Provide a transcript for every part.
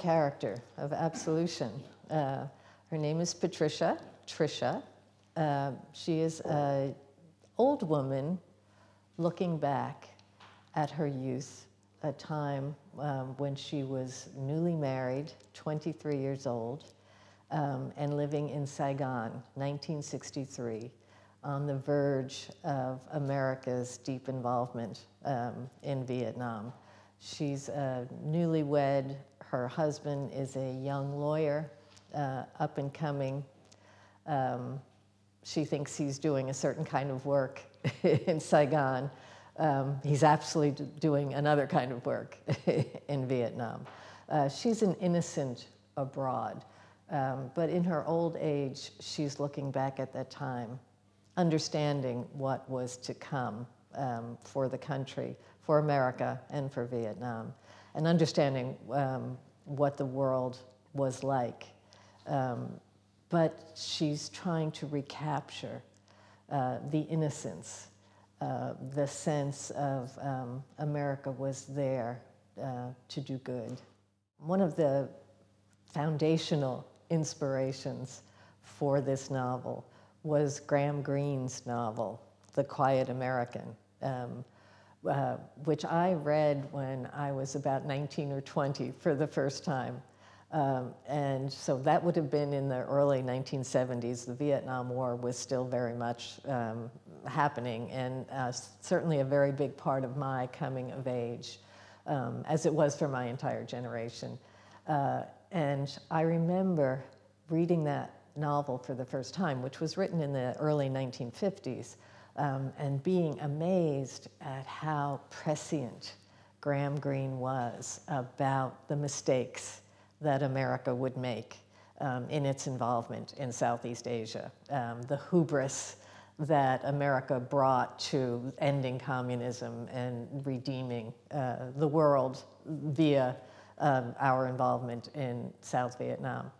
character of absolution. Uh, her name is Patricia, Trisha. Uh, she is an old woman looking back at her youth, a time um, when she was newly married, 23 years old, um, and living in Saigon, 1963, on the verge of America's deep involvement um, in Vietnam. She's a newlywed her husband is a young lawyer, uh, up and coming. Um, she thinks he's doing a certain kind of work in Saigon. Um, he's actually doing another kind of work in Vietnam. Uh, she's an innocent abroad, um, but in her old age, she's looking back at that time, understanding what was to come um, for the country, for America, and for Vietnam and understanding um, what the world was like. Um, but she's trying to recapture uh, the innocence, uh, the sense of um, America was there uh, to do good. One of the foundational inspirations for this novel was Graham Greene's novel, The Quiet American. Um, uh, which I read when I was about 19 or 20 for the first time. Um, and so that would have been in the early 1970s. The Vietnam War was still very much um, happening, and uh, certainly a very big part of my coming of age, um, as it was for my entire generation. Uh, and I remember reading that novel for the first time, which was written in the early 1950s um, and being amazed at how prescient Graham Greene was about the mistakes that America would make um, in its involvement in Southeast Asia, um, the hubris that America brought to ending communism and redeeming uh, the world via um, our involvement in South Vietnam.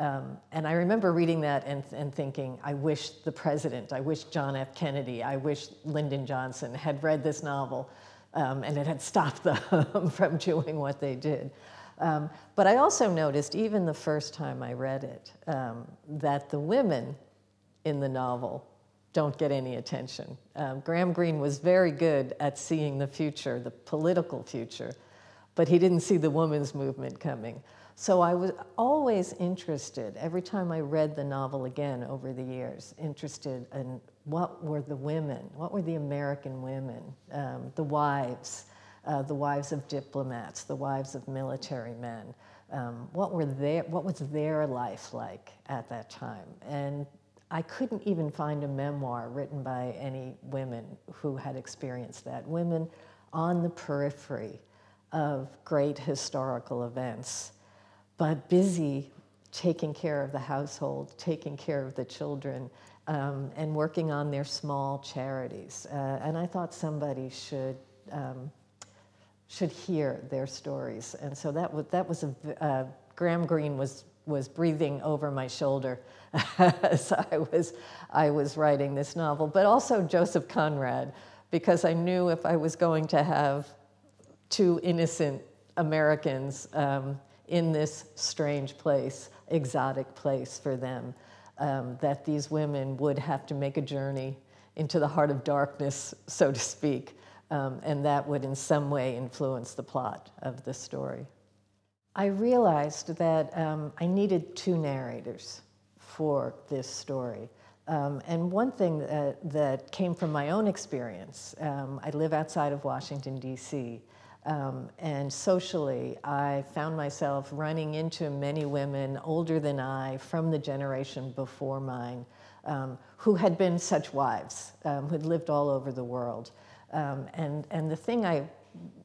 Um, and I remember reading that and, and thinking, I wish the president, I wish John F. Kennedy, I wish Lyndon Johnson had read this novel um, and it had stopped them from doing what they did. Um, but I also noticed, even the first time I read it, um, that the women in the novel don't get any attention. Um, Graham Greene was very good at seeing the future, the political future, but he didn't see the women's movement coming. So I was always interested, every time I read the novel again over the years, interested in what were the women, what were the American women, um, the wives, uh, the wives of diplomats, the wives of military men. Um, what, were their, what was their life like at that time? And I couldn't even find a memoir written by any women who had experienced that. Women on the periphery of great historical events but busy taking care of the household, taking care of the children, um, and working on their small charities. Uh, and I thought somebody should. Um, should hear their stories, and so that was that was a uh, Graham Greene was was breathing over my shoulder as I was, I was writing this novel, but also Joseph Conrad, because I knew if I was going to have two innocent Americans um, in this strange place, exotic place for them, um, that these women would have to make a journey into the heart of darkness, so to speak, um, and that would in some way influence the plot of the story. I realized that um, I needed two narrators for this story. Um, and one thing that, that, came from my own experience, um, I live outside of Washington, D.C., um, and socially, I found myself running into many women older than I from the generation before mine um, who had been such wives, um, who'd lived all over the world. Um, and, and the thing I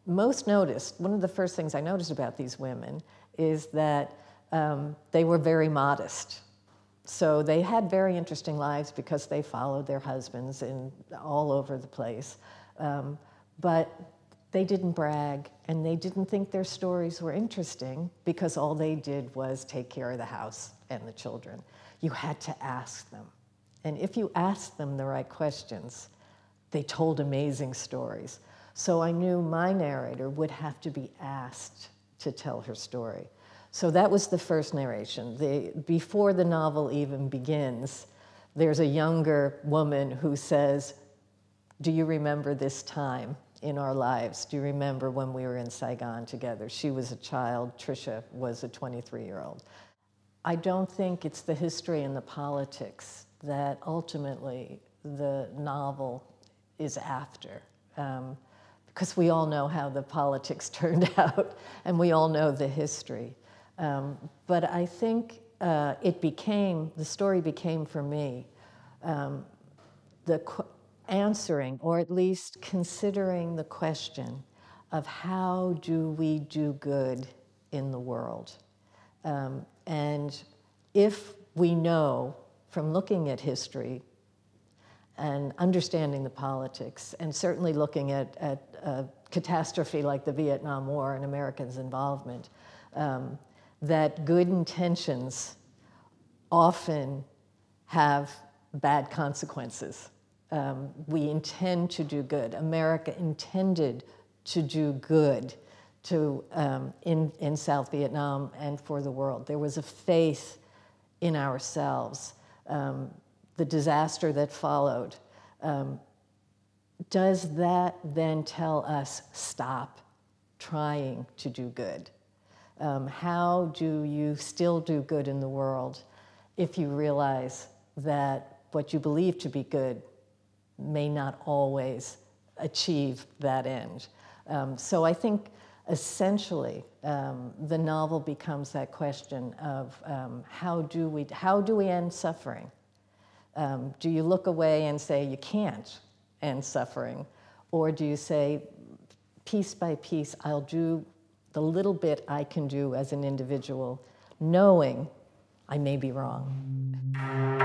most noticed, one of the first things I noticed about these women is that um, they were very modest. So they had very interesting lives because they followed their husbands in, all over the place. Um, but they didn't brag and they didn't think their stories were interesting because all they did was take care of the house and the children. You had to ask them. And if you asked them the right questions, they told amazing stories. So I knew my narrator would have to be asked to tell her story. So that was the first narration. The, before the novel even begins, there's a younger woman who says, Do you remember this time? in our lives. Do you remember when we were in Saigon together? She was a child, Trisha was a 23 year old. I don't think it's the history and the politics that ultimately the novel is after. Um, because we all know how the politics turned out and we all know the history. Um, but I think uh, it became, the story became for me, um, the, answering or at least considering the question of how do we do good in the world. Um, and if we know from looking at history and understanding the politics, and certainly looking at, at a catastrophe like the Vietnam War and Americans' involvement, um, that good intentions often have bad consequences um, we intend to do good. America intended to do good to, um, in, in South Vietnam and for the world. There was a faith in ourselves. Um, the disaster that followed, um, does that then tell us stop trying to do good? Um, how do you still do good in the world if you realize that what you believe to be good may not always achieve that end. Um, so I think essentially um, the novel becomes that question of um, how do we how do we end suffering? Um, do you look away and say you can't end suffering, or do you say piece by piece I'll do the little bit I can do as an individual, knowing I may be wrong.